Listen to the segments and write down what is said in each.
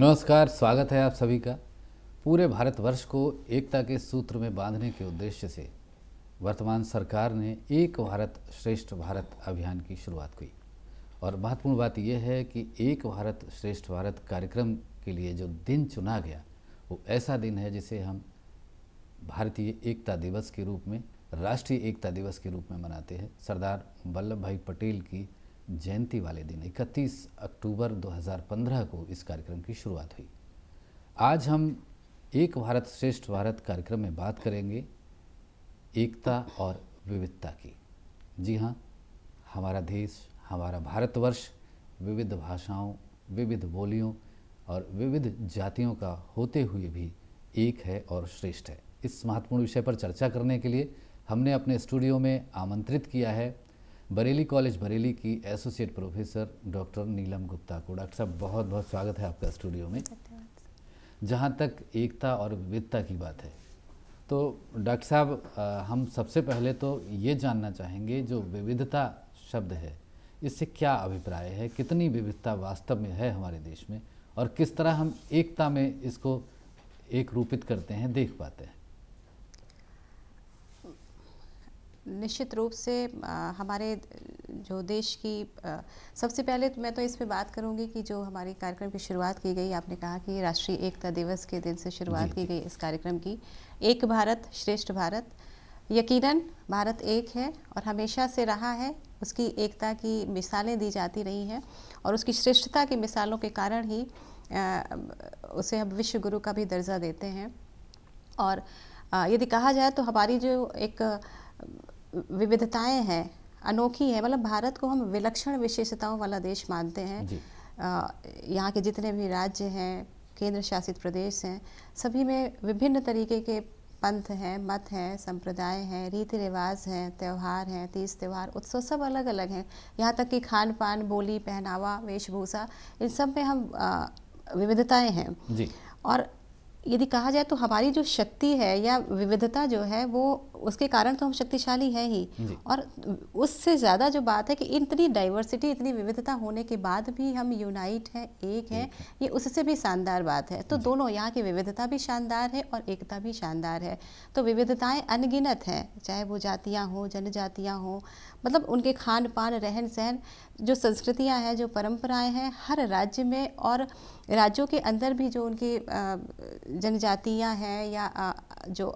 नमस्कार स्वागत है आप सभी का पूरे भारतवर्ष को एकता के सूत्र में बांधने के उद्देश्य से वर्तमान सरकार ने एक भारत श्रेष्ठ भारत अभियान की शुरुआत की और महत्वपूर्ण बात यह है कि एक भारत श्रेष्ठ भारत कार्यक्रम के लिए जो दिन चुना गया वो ऐसा दिन है जिसे हम भारतीय एकता दिवस के रूप में राष्ट्रीय एकता दिवस के रूप में मनाते हैं सरदार वल्लभ भाई पटेल की जयंती वाले दिन 31 अक्टूबर 2015 को इस कार्यक्रम की शुरुआत हुई आज हम एक भारत श्रेष्ठ भारत कार्यक्रम में बात करेंगे एकता और विविधता की जी हाँ हमारा देश हमारा भारतवर्ष विविध भाषाओं विविध बोलियों और विविध जातियों का होते हुए भी एक है और श्रेष्ठ है इस महत्वपूर्ण विषय पर चर्चा करने के लिए हमने अपने स्टूडियो में आमंत्रित किया है बरेली कॉलेज बरेली की associate professor doctor Neelam Gupta को डॉक्टर साहब बहुत बहुत स्वागत है आपका स्टूडियो में जहाँ तक एकता और विविधता की बात है तो डॉक्टर साहब हम सबसे पहले तो ये जानना चाहेंगे जो विविधता शब्द है इससे क्या अभिप्राय है कितनी विविधता वास्तव में है हमारे देश में और किस तरह हम एकता में इसको एक रूपित करते हैं देख पाते हैं निश्चित रूप से हमारे जो देश की सबसे पहले तो मैं तो इस पे बात करूंगी कि जो हमारे कार्यक्रम की शुरुआत की गई आपने कहा कि राष्ट्रीय एकता दिवस के दिन से शुरुआत की गई इस कार्यक्रम की एक भारत श्रेष्ठ भारत यकीनन भारत एक है और हमेशा से रहा है उसकी एकता की मिसालें दी जाती रही हैं और उसकी श्रेष्ठता की मिसालों के कारण ही उसे हम विश्व गुरु का भी दर्जा देते हैं और यदि कहा जाए तो हमारी जो एक विविधताएं हैं अनोखी है मतलब भारत को हम विलक्षण विशेषताओं वाला देश मानते हैं यहाँ के जितने भी राज्य हैं केंद्र शासित प्रदेश हैं सभी में विभिन्न तरीके के पंथ हैं मत हैं संप्रदाय हैं रीति रिवाज हैं त्यौहार हैं तीज त्यौहार उत्सव सब अलग अलग हैं यहाँ तक कि खान पान बोली पहनावा वेशभूषा इन सब में हम विविधताएं हैं जी और यदि कहा जाए तो हमारी जो शक्ति है या विविधता जो है वो उसके कारण तो हम शक्तिशाली हैं ही और उससे ज़्यादा जो बात है कि इतनी डाइवर्सिटी इतनी विविधता होने के बाद भी हम यूनाइट हैं एक हैं ये उससे भी शानदार बात है तो दोनों यहाँ की विविधता भी शानदार है और एकता भी शानदार है तो विविधताएँ अनगिनत हैं चाहे वो जातियाँ हों जनजातियाँ हों मतलब उनके खान पान रहन सहन जो संस्कृतियाँ हैं जो परंपराएं हैं हर राज्य में और राज्यों के अंदर भी जो उनकी जनजातियाँ हैं या जो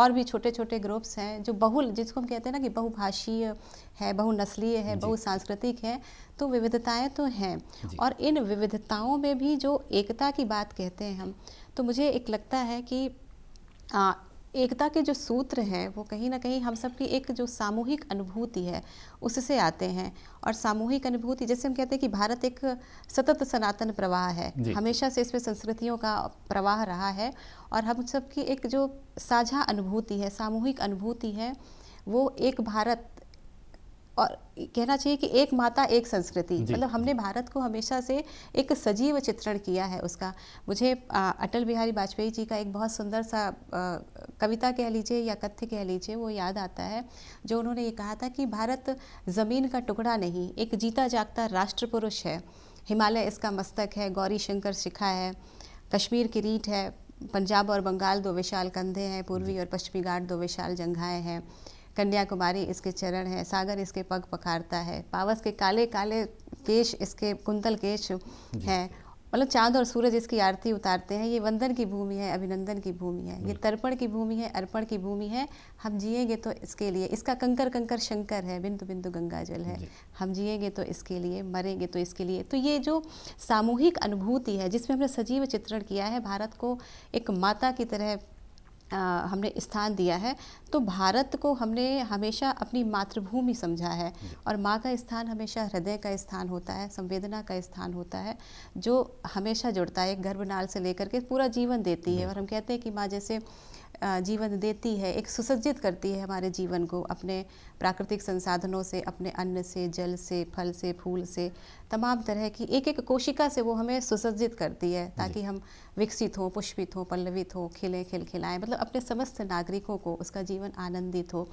और भी छोटे छोटे ग्रुप्स हैं जो बहुल जिसको हम कहते हैं ना कि बहुभाषीय है बहुनस्लीय है बहुसांस्कृतिक है तो विविधताएं तो हैं और इन विविधताओं में भी जो एकता की बात कहते हैं हम तो मुझे एक लगता है कि एकता के जो सूत्र हैं वो कहीं ना कहीं हम सब की एक जो सामूहिक अनुभूति है उससे आते हैं और सामूहिक अनुभूति जैसे हम कहते हैं कि भारत एक सतत सनातन प्रवाह है हमेशा से इसमें संस्कृतियों का प्रवाह रहा है और हम सब की एक जो साझा अनुभूति है सामूहिक अनुभूति है वो एक भारत और कहना चाहिए कि एक माता एक संस्कृति मतलब हमने भारत को हमेशा से एक सजीव चित्रण किया है उसका मुझे आ, अटल बिहारी वाजपेयी जी का एक बहुत सुंदर सा आ, कविता कह लीजिए या कथ्य कह लीजिए वो याद आता है जो उन्होंने ये कहा था कि भारत ज़मीन का टुकड़ा नहीं एक जीता जागता राष्ट्र पुरुष है हिमालय इसका मस्तक है गौरी शंकर शिखा है कश्मीर की रीठ है पंजाब और बंगाल दो विशाल कंधे हैं पूर्वी और पश्चिमी घाट दो विशाल जंघाएँ हैं कन्याकुमारी इसके चरण है सागर इसके पग पखारता है पावस के काले काले केश इसके कुंतल केश है मतलब चांद और सूरज इसकी आरती उतारते हैं ये वंदन की भूमि है अभिनंदन की भूमि है ये तर्पण की भूमि है अर्पण की भूमि है हम जिएंगे तो इसके लिए इसका कंकर कंकर शंकर है बिंदु बिंदु गंगा जल है हम जिएंगे तो इसके लिए मरेंगे तो इसके लिए तो ये जो सामूहिक अनुभूति है जिसमें हमने सजीव चित्रण किया है भारत को एक माता की तरह हमने स्थान दिया है तो भारत को हमने हमेशा अपनी मातृभूमि समझा है और माँ का स्थान हमेशा हृदय का स्थान होता है संवेदना का स्थान होता है जो हमेशा जुड़ता है गर्भनाल से लेकर के पूरा जीवन देती है और हम कहते हैं कि माँ जैसे जीवन देती है एक सुसज्जित करती है हमारे जीवन को अपने प्राकृतिक संसाधनों से अपने अन्न से जल से फल से फूल से तमाम तरह की एक एक कोशिका से वो हमें सुसज्जित करती है ताकि हम विकसित हों पुष्पित हों पल्लवित हों खिले खिल खिलाएँ मतलब अपने समस्त नागरिकों को उसका जीवन आनंदित हो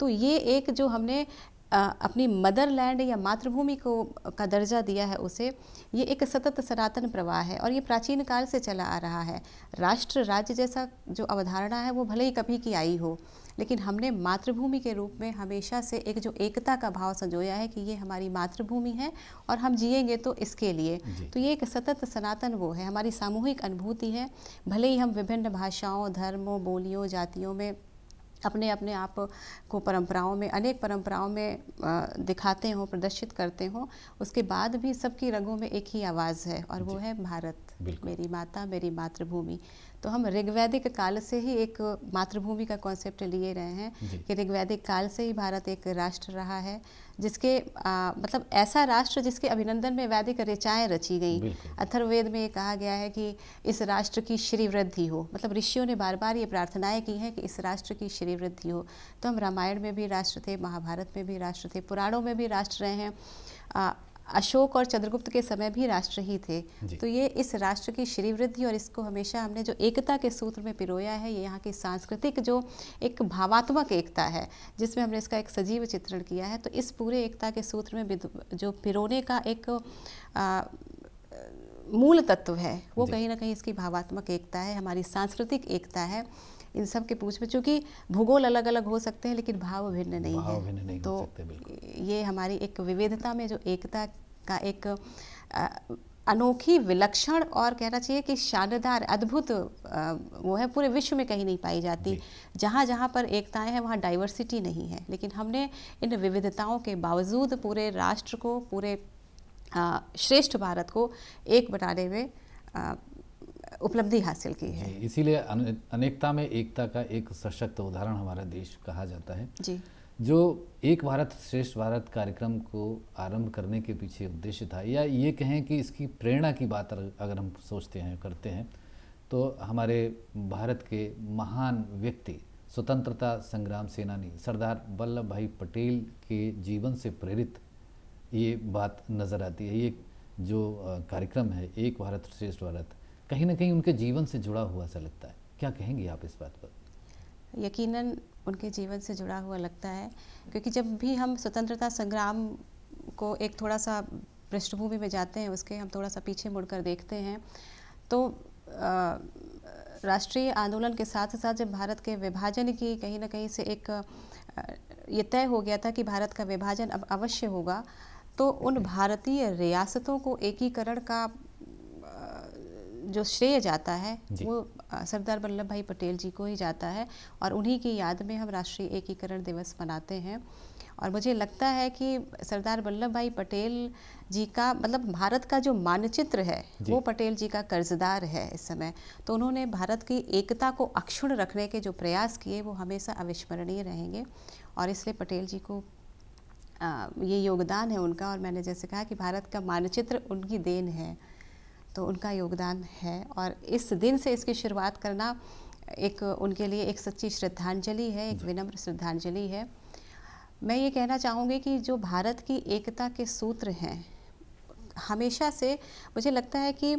तो ये एक जो हमने अपनी मदरलैंड या मातृभूमि को का दर्जा दिया है उसे ये एक सतत सनातन प्रवाह है और ये प्राचीन काल से चला आ रहा है राष्ट्र राज्य जैसा जो अवधारणा है वो भले ही कभी की आई हो लेकिन हमने मातृभूमि के रूप में हमेशा से एक जो एकता का भाव संजोया है कि ये हमारी मातृभूमि है और हम जिएंगे तो इसके लिए तो ये एक सतत सनातन वो है हमारी सामूहिक अनुभूति है भले ही हम विभिन्न भाषाओं धर्मों बोलियों जातियों में अपने अपने आप को परंपराओं में अनेक परंपराओं में दिखाते हों प्रदर्शित करते हों उसके बाद भी सबकी रंगों में एक ही आवाज़ है और वो है भारत मेरी माता मेरी मातृभूमि तो हम ऋग्वैदिक काल से ही एक मातृभूमि का कॉन्सेप्ट लिए रहे हैं कि ऋग्वैदिक काल से ही भारत एक राष्ट्र रहा है जिसके आ, मतलब ऐसा राष्ट्र जिसके अभिनंदन में वैदिक ऋचाएँ रची गई अथर्ववेद में ये कहा गया है कि इस राष्ट्र की श्री वृद्धि हो मतलब ऋषियों ने बार बार ये प्रार्थनाएं की हैं कि इस राष्ट्र की श्री वृद्धि हो तो हम रामायण में भी राष्ट्र थे महाभारत में भी राष्ट्र थे पुराणों में भी राष्ट्र रहे हैं अशोक और चंद्रगुप्त के समय भी राष्ट्र ही थे तो ये इस राष्ट्र की श्रीवृद्धि और इसको हमेशा हमने जो एकता के सूत्र में पिरोया है ये यहाँ की सांस्कृतिक जो एक भावात्मक एकता है जिसमें हमने इसका एक सजीव चित्रण किया है तो इस पूरे एकता के सूत्र में जो पिरोने का एक आ, मूल तत्व है वो कहीं ना कहीं इसकी भावात्मक एकता है हमारी सांस्कृतिक एकता है इन सब के पूछ में चूँकि भूगोल अलग अलग हो सकते हैं लेकिन भाव भिन्न नहीं भाव है नहीं तो हो सकते ये हमारी एक विविधता में जो एकता का एक आ, अनोखी विलक्षण और कहना चाहिए कि शानदार अद्भुत वो है पूरे विश्व में कहीं नहीं पाई जाती जहाँ जहाँ पर एकताएं हैं वहाँ डाइवर्सिटी नहीं है लेकिन हमने इन विविधताओं के बावजूद पूरे राष्ट्र को पूरे श्रेष्ठ भारत को एक बनाने में उपलब्धि हासिल की है इसीलिए अनेकता में एकता का एक सशक्त उदाहरण हमारा देश कहा जाता है जी जो एक भारत श्रेष्ठ भारत कार्यक्रम को आरंभ करने के पीछे उद्देश्य था या ये कहें कि इसकी प्रेरणा की बात अगर हम सोचते हैं करते हैं तो हमारे भारत के महान व्यक्ति स्वतंत्रता संग्राम सेनानी सरदार वल्लभ भाई पटेल के जीवन से प्रेरित ये बात नज़र आती है ये जो कार्यक्रम है एक भारत श्रेष्ठ भारत कहीं ना कहीं उनके जीवन से जुड़ा हुआ सा लगता है क्या कहेंगे आप इस बात पर यकीनन उनके जीवन से जुड़ा हुआ लगता है क्योंकि जब भी हम स्वतंत्रता संग्राम को एक थोड़ा सा पृष्ठभूमि में जाते हैं उसके हम थोड़ा सा पीछे मुड़कर देखते हैं तो राष्ट्रीय आंदोलन के साथ साथ जब भारत के विभाजन की कहीं ना कहीं से एक ये तय हो गया था कि भारत का विभाजन अब अवश्य होगा तो उन भारतीय रियासतों को एकीकरण का जो श्रेय जाता है वो सरदार वल्लभ भाई पटेल जी को ही जाता है और उन्हीं की याद में हम राष्ट्रीय एकीकरण दिवस मनाते हैं और मुझे लगता है कि सरदार वल्लभ भाई पटेल जी का मतलब भारत का जो मानचित्र है वो पटेल जी का कर्जदार है इस समय तो उन्होंने भारत की एकता को अक्षुण रखने के जो प्रयास किए वो हमेशा अविस्मरणीय रहेंगे और इसलिए पटेल जी को ये योगदान है उनका और मैंने जैसे कहा कि भारत का मानचित्र उनकी देन है तो उनका योगदान है और इस दिन से इसकी शुरुआत करना एक उनके लिए एक सच्ची श्रद्धांजलि है एक विनम्र श्रद्धांजलि है मैं ये कहना चाहूँगी कि जो भारत की एकता के सूत्र हैं हमेशा से मुझे लगता है कि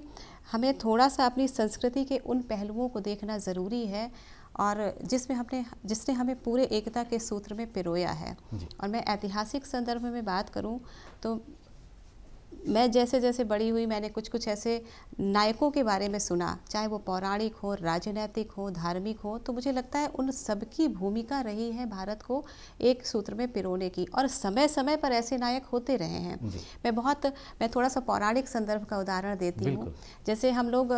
हमें थोड़ा सा अपनी संस्कृति के उन पहलुओं को देखना ज़रूरी है और जिसमें हमने जिसने हमें पूरे एकता के सूत्र में पिरोया है और मैं ऐतिहासिक संदर्भ में बात करूं तो मैं जैसे जैसे बड़ी हुई मैंने कुछ कुछ ऐसे नायकों के बारे में सुना चाहे वो पौराणिक हो राजनैतिक हो धार्मिक हो तो मुझे लगता है उन सब की भूमिका रही है भारत को एक सूत्र में पिरोने की और समय समय पर ऐसे नायक होते रहे हैं मैं बहुत मैं थोड़ा सा पौराणिक संदर्भ का उदाहरण देती हूँ जैसे हम लोग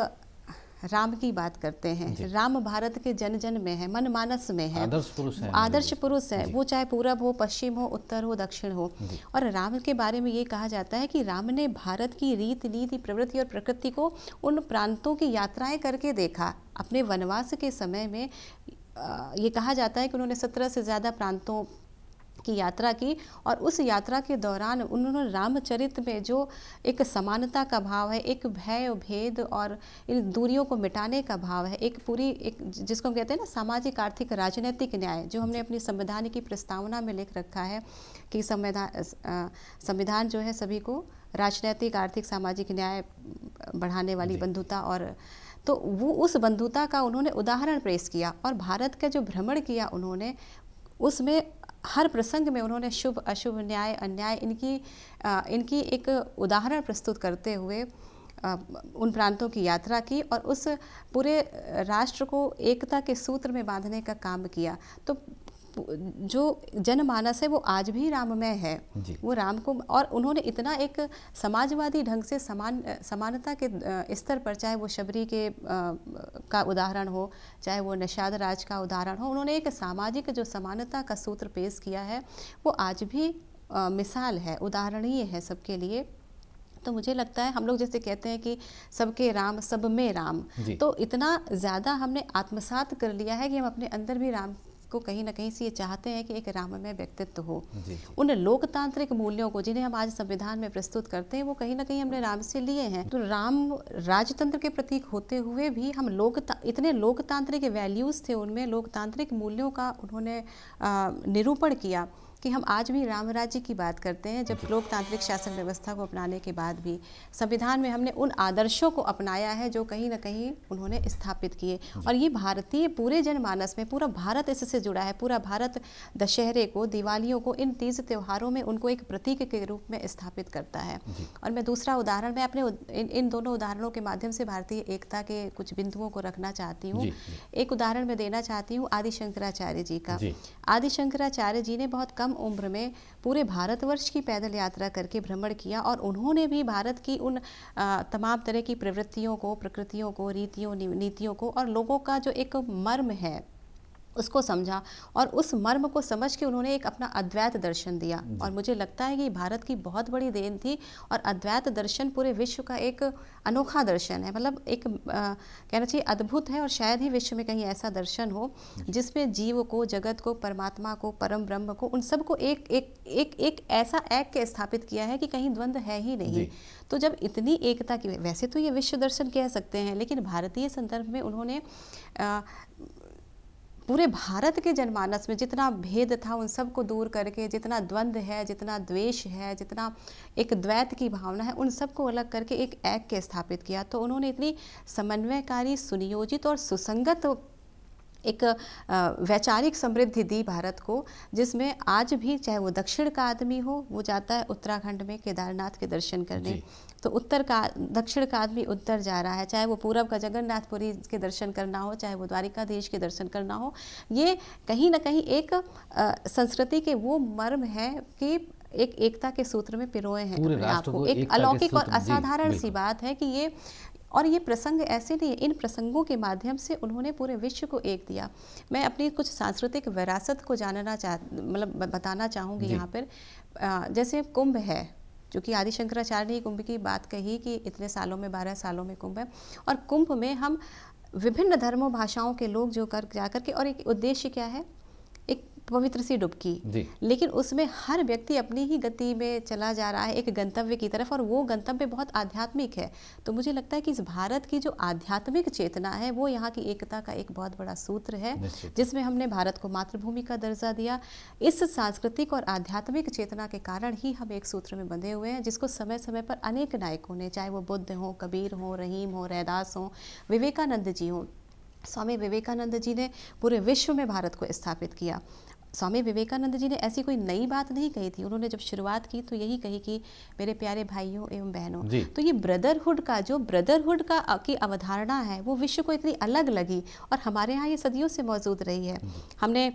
राम की बात करते हैं राम भारत के जन जन में है मन मानस में है आदर्श पुरुष है आदर्श पुरुष है वो चाहे पूरब हो पश्चिम हो उत्तर हो दक्षिण हो और राम के बारे में ये कहा जाता है कि राम ने भारत की रीत नीति प्रवृत्ति और प्रकृति को उन प्रांतों की यात्राएं करके देखा अपने वनवास के समय में ये कहा जाता है कि उन्होंने सत्रह से ज़्यादा प्रांतों की यात्रा की और उस यात्रा के दौरान उन्होंने रामचरित में जो एक समानता का भाव है एक भय भेद और इन दूरियों को मिटाने का भाव है एक पूरी एक जिसको हम कहते हैं ना सामाजिक आर्थिक राजनीतिक न्याय जो हमने अपनी संविधान की प्रस्तावना में लिख रखा है कि संविधान संविधान जो है सभी को राजनैतिक आर्थिक सामाजिक न्याय बढ़ाने वाली बंधुता और तो वो उस बंधुता का उन्होंने उदाहरण पेश किया और भारत का जो भ्रमण किया उन्होंने उसमें हर प्रसंग में उन्होंने शुभ अशुभ न्याय अन्याय इनकी आ, इनकी एक उदाहरण प्रस्तुत करते हुए आ, उन प्रांतों की यात्रा की और उस पूरे राष्ट्र को एकता के सूत्र में बांधने का काम किया तो जो जनमानस है वो आज भी राममय है वो राम को और उन्होंने इतना एक समाजवादी ढंग से समान समानता के स्तर पर चाहे वो शबरी के आ, का उदाहरण हो चाहे वो निषाद राज का उदाहरण हो उन्होंने एक सामाजिक जो समानता का सूत्र पेश किया है वो आज भी आ, मिसाल है उदाहरणीय है सबके लिए तो मुझे लगता है हम लोग जैसे कहते हैं कि सबके राम सब में राम तो इतना ज़्यादा हमने आत्मसात कर लिया है कि हम अपने अंदर भी राम को कहीं ना कहीं से ये चाहते हैं कि एक राममय व्यक्तित्व हो उन लोकतांत्रिक मूल्यों को जिन्हें हम आज संविधान में प्रस्तुत करते हैं वो कहीं ना कहीं हमने राम से लिए हैं तो राम राजतंत्र के प्रतीक होते हुए भी हम लोक इतने लोकतांत्रिक वैल्यूज़ थे उनमें लोकतांत्रिक मूल्यों का उन्होंने निरूपण किया कि हम आज भी राम राज्य की बात करते हैं जब लोकतांत्रिक शासन व्यवस्था को अपनाने के बाद भी संविधान में हमने उन आदर्शों को अपनाया है जो कहीं ना कहीं उन्होंने स्थापित किए और ये भारतीय पूरे जनमानस में पूरा भारत इससे जुड़ा है पूरा भारत दशहरे को दिवालियों को इन तीज त्योहारों में उनको एक प्रतीक के रूप में स्थापित करता है और मैं दूसरा उदाहरण मैं अपने इन, इन दोनों उदाहरणों के माध्यम से भारतीय एकता के कुछ बिंदुओं को रखना चाहती हूँ एक उदाहरण मैं देना चाहती हूँ आदि शंकराचार्य जी का आदि शंकराचार्य जी ने बहुत कम उम्र में पूरे भारतवर्ष की पैदल यात्रा करके भ्रमण किया और उन्होंने भी भारत की उन तमाम तरह की प्रवृत्तियों को प्रकृतियों को रीतियों नीतियों को और लोगों का जो एक मर्म है उसको समझा और उस मर्म को समझ के उन्होंने एक अपना अद्वैत दर्शन दिया और मुझे लगता है कि भारत की बहुत बड़ी देन थी और अद्वैत दर्शन पूरे विश्व का एक अनोखा दर्शन है मतलब एक कहना चाहिए अद्भुत है और शायद ही विश्व में कहीं ऐसा दर्शन हो जिसमें जीव को जगत को परमात्मा को परम ब्रह्म को उन सबको एक एक एक एक ऐसा एक के स्थापित किया है कि कहीं द्वंद्व है ही नहीं तो जब इतनी एकता की वैसे तो ये विश्व दर्शन कह सकते हैं लेकिन भारतीय संदर्भ में उन्होंने पूरे भारत के जनमानस में जितना भेद था उन सबको दूर करके जितना द्वंद्व है जितना द्वेष है जितना एक द्वैत की भावना है उन सबको अलग करके एक ऐक्य स्थापित किया तो उन्होंने इतनी समन्वयकारी सुनियोजित और सुसंगत एक वैचारिक समृद्धि दी भारत को जिसमें आज भी चाहे वो दक्षिण का आदमी हो वो जाता है उत्तराखंड में केदारनाथ के दर्शन करने तो उत्तर का दक्षिण का आदमी उत्तर जा रहा है चाहे वो पूरब का जगन्नाथपुरी के दर्शन करना हो चाहे वो द्वारिकाधीश के दर्शन करना हो ये कहीं ना कहीं एक संस्कृति के वो मर्म है कि एक एकता के सूत्र में पिरोए हैं अपने आप को एक अलौकिक और असाधारण सी बात है कि ये और ये प्रसंग ऐसे नहीं है इन प्रसंगों के माध्यम से उन्होंने पूरे विश्व को एक दिया मैं अपनी कुछ सांस्कृतिक विरासत को जानना चाह मतलब बताना चाहूँगी यहाँ पर जैसे कुंभ है जो कि आदि शंकराचार्य ने कुंभ की बात कही कि इतने सालों में बारह सालों में कुंभ है और कुंभ में हम विभिन्न धर्मों भाषाओं के लोग जो कर जाकर के और एक उद्देश्य क्या है पवित्र सी डुबकी लेकिन उसमें हर व्यक्ति अपनी ही गति में चला जा रहा है एक गंतव्य की तरफ और वो गंतव्य बहुत आध्यात्मिक है तो मुझे लगता है कि इस भारत की जो आध्यात्मिक चेतना है वो यहाँ की एकता का एक बहुत बड़ा सूत्र है जिसमें हमने भारत को मातृभूमि का दर्जा दिया इस सांस्कृतिक और आध्यात्मिक चेतना के कारण ही हम एक सूत्र में बंधे हुए हैं जिसको समय समय पर अनेक नायकों ने चाहे वो बुद्ध हों कबीर हों रहीम हों रैदास हों विवेकानंद जी हों स्वामी विवेकानंद जी ने पूरे विश्व में भारत को स्थापित किया स्वामी विवेकानंद जी ने ऐसी कोई नई बात नहीं कही थी उन्होंने जब शुरुआत की तो यही कही कि मेरे प्यारे भाइयों एवं बहनों तो ये ब्रदरहुड का जो ब्रदरहुड का की अवधारणा है वो विश्व को इतनी अलग लगी और हमारे यहाँ ये सदियों से मौजूद रही है हमने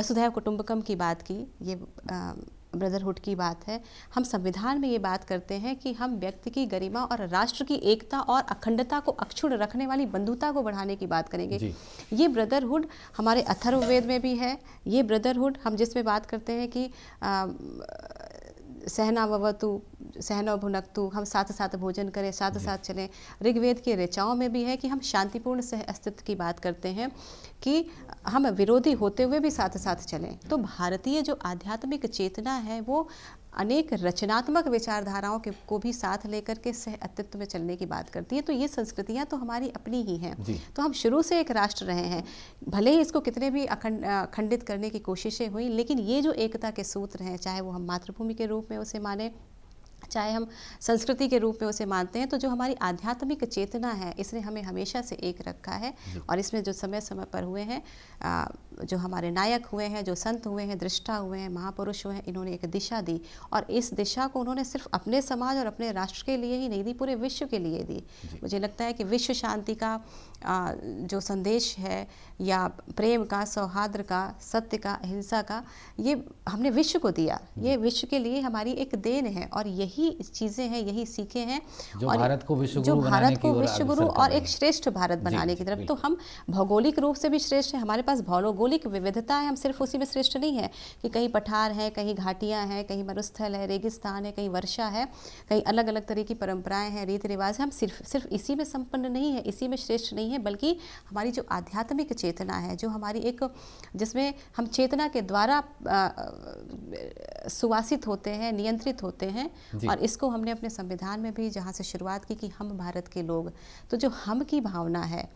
वसुधैव कुटुंबकम की बात की ये आ, ब्रदरहुड की बात है हम संविधान में ये बात करते हैं कि हम व्यक्ति की गरिमा और राष्ट्र की एकता और अखंडता को अक्षुण रखने वाली बंधुता को बढ़ाने की बात करेंगे ये ब्रदरहुड हमारे अथर्ववेद में भी है ये ब्रदरहुड हम जिसमें बात करते हैं कि सहना ववतु सहनो भुनकतु हम साथ साथ भोजन करें साथ साथ चलें ऋग्वेद की ऋचाओं में भी है कि हम शांतिपूर्ण सह अस्तित्व की बात करते हैं कि हम विरोधी होते हुए भी साथ साथ चलें तो भारतीय जो आध्यात्मिक चेतना है वो अनेक रचनात्मक विचारधाराओं के को भी साथ लेकर के सह अस्तित्व में चलने की बात करती है तो ये संस्कृतियाँ तो हमारी अपनी ही हैं तो हम शुरू से एक राष्ट्र रहे हैं भले ही इसको कितने भी अखंड खंडित करने की कोशिशें हुई लेकिन ये जो एकता के सूत्र हैं चाहे वो हम मातृभूमि के रूप में उसे माने चाहे हम संस्कृति के रूप में उसे मानते हैं तो जो हमारी आध्यात्मिक चेतना है इसने हमें हमेशा से एक रखा है और इसमें जो समय समय पर हुए हैं जो हमारे नायक हुए हैं जो संत हुए हैं दृष्टा हुए हैं महापुरुष हुए हैं इन्होंने एक दिशा दी और इस दिशा को उन्होंने सिर्फ अपने समाज और अपने राष्ट्र के लिए ही नहीं दी पूरे विश्व के लिए दी मुझे लगता है कि विश्व शांति का जो संदेश है या प्रेम का सौहार्द का सत्य का अहिंसा का ये हमने विश्व को दिया ये विश्व के लिए हमारी एक देन है और यही यही चीज़ें हैं यही सीखे हैं जो और भारत को विश्व जो भारत को विश्व गुरु और एक श्रेष्ठ भारत बनाने की तरफ तो हम भौगोलिक रूप से भी श्रेष्ठ हैं हमारे पास भौगोलिक विविधता है हम सिर्फ उसी में श्रेष्ठ नहीं है कि कहीं पठार है कहीं घाटियाँ हैं कहीं मरुस्थल है रेगिस्तान है कहीं वर्षा है कहीं अलग अलग तरह की परंपराएं हैं रीति रिवाज है हम सिर्फ सिर्फ इसी में संपन्न नहीं है इसी में श्रेष्ठ नहीं है बल्कि हमारी जो आध्यात्मिक चेतना है जो हमारी एक जिसमें हम चेतना के द्वारा सुवासित होते हैं नियंत्रित होते हैं और इसको हमने अपने संविधान में भी जहाँ से शुरुआत की कि हम भारत के लोग तो जो हम की भावना है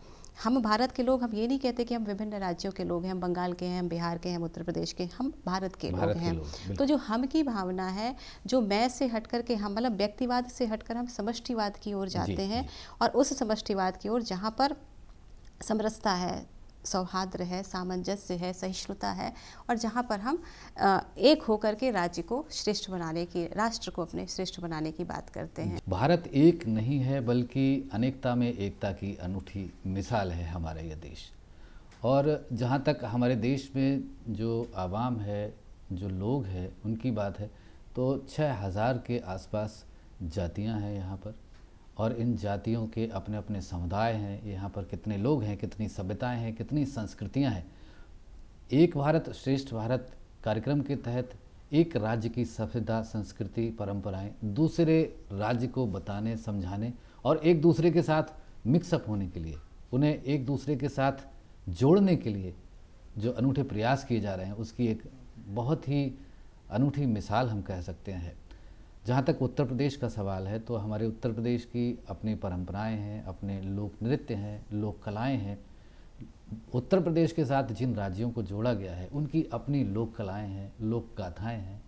हम भारत के लोग हम ये नहीं कहते कि हम विभिन्न राज्यों के लोग हैं हम बंगाल के हैं हम बिहार के हैं हम उत्तर प्रदेश के हम भारत के भारत लोग के हैं लोग, तो जो हम की भावना है जो मैं से हट कर के हम मतलब व्यक्तिवाद से हटकर हम समष्टिवाद की ओर जाते जी, हैं जी। और उस समष्टिवाद की ओर जहाँ पर समरसता है सौहार्द्र है सामंजस्य है सहिष्णुता है और जहाँ पर हम एक होकर के राज्य को श्रेष्ठ बनाने की राष्ट्र को अपने श्रेष्ठ बनाने की बात करते हैं भारत एक नहीं है बल्कि अनेकता में एकता की अनूठी मिसाल है हमारा यह देश और जहाँ तक हमारे देश में जो आवाम है जो लोग हैं उनकी बात है तो छः हज़ार के आसपास जातियाँ हैं यहाँ पर और इन जातियों के अपने अपने समुदाय हैं यहाँ पर कितने लोग हैं कितनी सभ्यताएँ हैं कितनी संस्कृतियाँ हैं एक भारत श्रेष्ठ भारत कार्यक्रम के तहत एक राज्य की सभ्यता संस्कृति परंपराएं दूसरे राज्य को बताने समझाने और एक दूसरे के साथ मिक्सअप होने के लिए उन्हें एक दूसरे के साथ जोड़ने के लिए जो अनूठे प्रयास किए जा रहे हैं उसकी एक बहुत ही अनूठी मिसाल हम कह सकते हैं जहाँ तक उत्तर प्रदेश का सवाल है तो हमारे उत्तर प्रदेश की अपनी परंपराएं हैं अपने लोक नृत्य हैं लोक कलाएँ हैं उत्तर प्रदेश के साथ जिन राज्यों को जोड़ा गया है उनकी अपनी लोक कलाएँ हैं लोक गाथाएँ हैं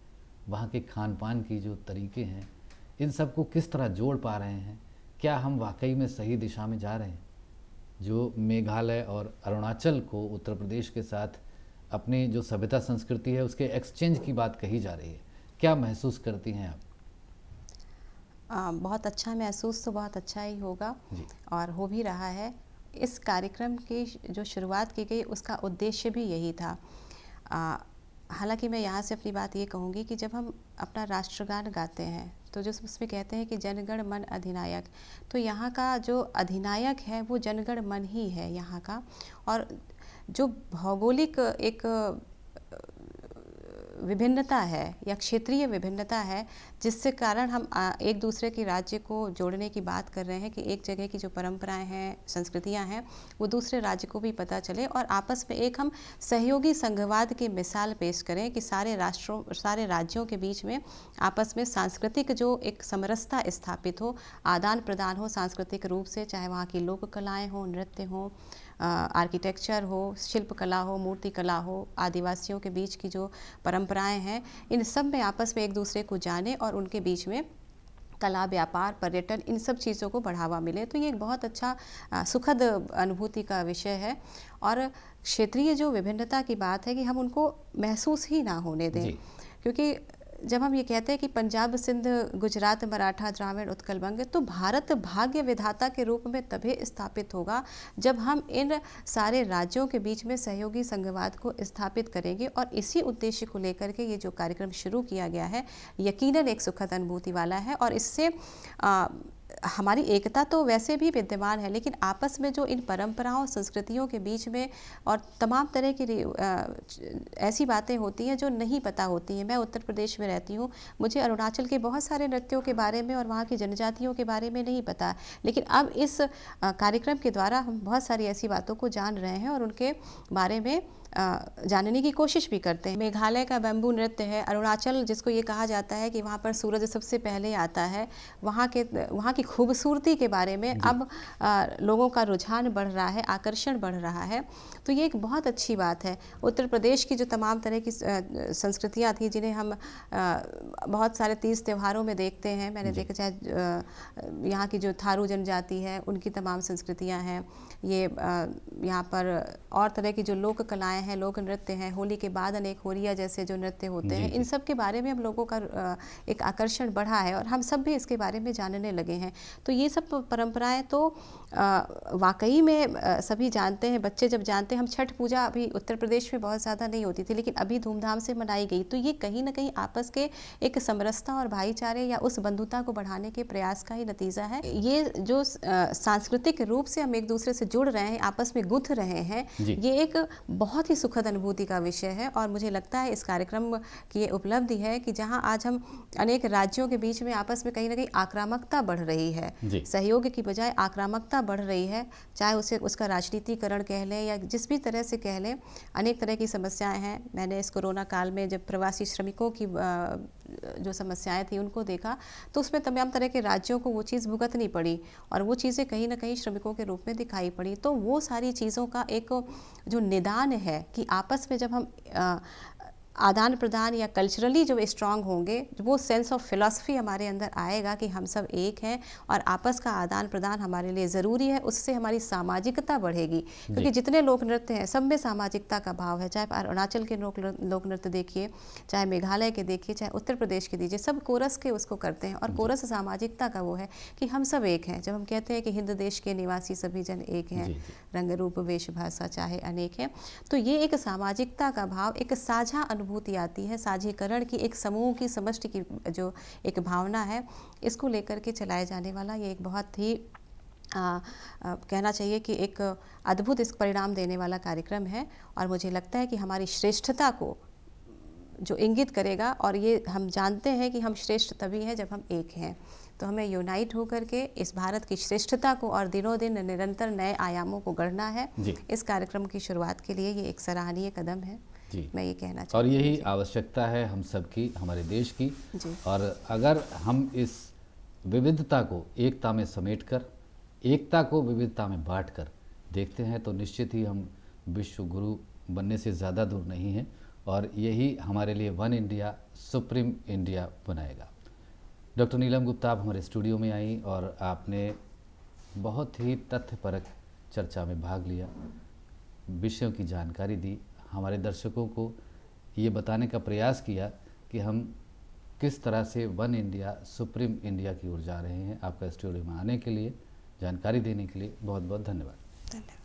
वहाँ के खान पान की जो तरीके हैं इन सबको किस तरह जोड़ पा रहे हैं क्या हम वाकई में सही दिशा में जा रहे हैं जो मेघालय और अरुणाचल को उत्तर प्रदेश के साथ अपनी जो सभ्यता संस्कृति है उसके एक्सचेंज की बात कही जा रही है क्या महसूस करती हैं आप आ, बहुत अच्छा महसूस तो बहुत अच्छा ही होगा और हो भी रहा है इस कार्यक्रम की जो शुरुआत की गई उसका उद्देश्य भी यही था हालांकि मैं यहाँ से अपनी बात ये कहूँगी कि जब हम अपना राष्ट्रगान गाते हैं तो जो उसमें कहते हैं कि जनगण मन अधिनायक तो यहाँ का जो अधिनायक है वो जनगण मन ही है यहाँ का और जो भौगोलिक एक विभिन्नता है या क्षेत्रीय विभिन्नता है जिससे कारण हम एक दूसरे के राज्य को जोड़ने की बात कर रहे हैं कि एक जगह की जो परंपराएं हैं संस्कृतियां हैं वो दूसरे राज्य को भी पता चले और आपस में एक हम सहयोगी संघवाद की मिसाल पेश करें कि सारे राष्ट्रों सारे राज्यों के बीच में आपस में सांस्कृतिक जो एक समरसता स्थापित हो आदान प्रदान हो सांस्कृतिक रूप से चाहे वहाँ की लोक कलाएँ हों नृत्य हों आर्किटेक्चर हो शिल्पकला हो मूर्तिकला हो आदिवासियों के बीच की जो परंपराएं हैं इन सब में आपस में एक दूसरे को जाने और उनके बीच में कला व्यापार पर्यटन इन सब चीज़ों को बढ़ावा मिले तो ये एक बहुत अच्छा सुखद अनुभूति का विषय है और क्षेत्रीय जो विभिन्नता की बात है कि हम उनको महसूस ही ना होने दें क्योंकि जब हम ये कहते हैं कि पंजाब सिंध गुजरात मराठा द्राविड़ उत्कल बंग तो भारत भाग्य विधाता के रूप में तभी स्थापित होगा जब हम इन सारे राज्यों के बीच में सहयोगी संघवाद को स्थापित करेंगे और इसी उद्देश्य को लेकर के ये जो कार्यक्रम शुरू किया गया है यकीनन एक सुखद अनुभूति वाला है और इससे हमारी एकता तो वैसे भी विद्यमान है लेकिन आपस में जो इन परंपराओं संस्कृतियों के बीच में और तमाम तरह की ऐसी बातें होती हैं जो नहीं पता होती हैं मैं उत्तर प्रदेश में रहती हूँ मुझे अरुणाचल के बहुत सारे नृत्यों के बारे में और वहाँ की जनजातियों के बारे में नहीं पता लेकिन अब इस कार्यक्रम के द्वारा हम बहुत सारी ऐसी बातों को जान रहे हैं और उनके बारे में जानने की कोशिश भी करते हैं मेघालय का बैम्बू नृत्य है अरुणाचल जिसको ये कहा जाता है कि वहाँ पर सूरज सबसे पहले आता है वहाँ के वहाँ की खूबसूरती के बारे में अब आ, लोगों का रुझान बढ़ रहा है आकर्षण बढ़ रहा है तो ये एक बहुत अच्छी बात है उत्तर प्रदेश की जो तमाम तरह की संस्कृतियाँ थी जिन्हें हम आ, बहुत सारे तीज त्यौहारों में देखते हैं मैंने देखा चाहे यहाँ की जो थारू जनजाति है उनकी तमाम संस्कृतियाँ हैं ये यहाँ पर और तरह की जो लोक कलाएँ हैं लोक नृत्य हैं होली के बाद अनेक होलिया जैसे जो नृत्य होते हैं इन सब के बारे में हम लोगों का एक आकर्षण बढ़ा है और हम सब भी इसके बारे में जानने लगे हैं तो ये सब परंपराएं तो वाकई में सभी जानते हैं बच्चे जब जानते हैं हम छठ पूजा अभी उत्तर प्रदेश में बहुत ज़्यादा नहीं होती थी लेकिन अभी धूमधाम से मनाई गई तो ये कहीं ना कहीं आपस के एक समरसता और भाईचारे या उस बंधुता को बढ़ाने के प्रयास का ही नतीजा है ये जो सांस्कृतिक रूप से हम एक दूसरे से जुड़ रहे हैं आपस में गुथ रहे हैं ये एक बहुत बहुत ही सुखद अनुभूति का विषय है और मुझे लगता है इस कार्यक्रम की ये उपलब्धि है कि जहाँ आज हम अनेक राज्यों के बीच में आपस में कहीं ना कहीं आक्रामकता बढ़ रही है सहयोग की बजाय आक्रामकता बढ़ रही है चाहे उसे उसका राजनीतिकरण कह लें या जिस भी तरह से कह लें अनेक तरह की समस्याएं हैं मैंने इस कोरोना काल में जब प्रवासी श्रमिकों की जो समस्याएं थी उनको देखा तो उसमें तमाम तरह के राज्यों को वो चीज़ भुगतनी पड़ी और वो चीज़ें कहीं ना कहीं श्रमिकों के रूप में दिखाई पड़ी तो वो सारी चीज़ों का एक जो निदान है कि आपस में जब हम आदान प्रदान या कल्चरली जो स्ट्रांग होंगे वो सेंस ऑफ फिलॉसफी हमारे अंदर आएगा कि हम सब एक हैं और आपस का आदान प्रदान हमारे लिए ज़रूरी है उससे हमारी सामाजिकता बढ़ेगी क्योंकि जितने लोक नृत्य हैं सब में सामाजिकता का भाव है चाहे अरुणाचल के लोक लोक नृत्य देखिए चाहे मेघालय के देखिए चाहे उत्तर प्रदेश के दीजिए सब कोरस के उसको करते हैं और कोरस सामाजिकता का वो है कि हम सब एक हैं जब हम कहते हैं कि हिंद देश के निवासी सभी जन एक हैं रंग रूप वेश भाषा चाहे अनेक हैं तो ये एक सामाजिकता का भाव एक साझा अनुभव अनुभूति आती है साझेकरण की एक समूह की समष्टि की जो एक भावना है इसको लेकर के चलाए जाने वाला ये एक बहुत ही आ, आ, कहना चाहिए कि एक अद्भुत इस परिणाम देने वाला कार्यक्रम है और मुझे लगता है कि हमारी श्रेष्ठता को जो इंगित करेगा और ये हम जानते हैं कि हम श्रेष्ठ तभी हैं जब हम एक हैं तो हमें यूनाइट होकर के इस भारत की श्रेष्ठता को और दिनों दिन निरंतर नए आयामों को गढ़ना है इस कार्यक्रम की शुरुआत के लिए ये एक सराहनीय कदम है जी मैं ये कहना चाहूँगा और यही आवश्यकता है हम सब की हमारे देश की और अगर हम इस विविधता को एकता में समेटकर एकता को विविधता में बांटकर देखते हैं तो निश्चित ही हम विश्व गुरु बनने से ज़्यादा दूर नहीं हैं और यही हमारे लिए वन इंडिया सुप्रीम इंडिया बनाएगा डॉक्टर नीलम गुप्ता आप हमारे स्टूडियो में आई और आपने बहुत ही तथ्यपरक चर्चा में भाग लिया विषयों की जानकारी दी हमारे दर्शकों को ये बताने का प्रयास किया कि हम किस तरह से वन इंडिया सुप्रीम इंडिया की ओर जा रहे हैं आपका स्टूडियो में आने के लिए जानकारी देने के लिए बहुत बहुत धन्यवाद धन्यवाद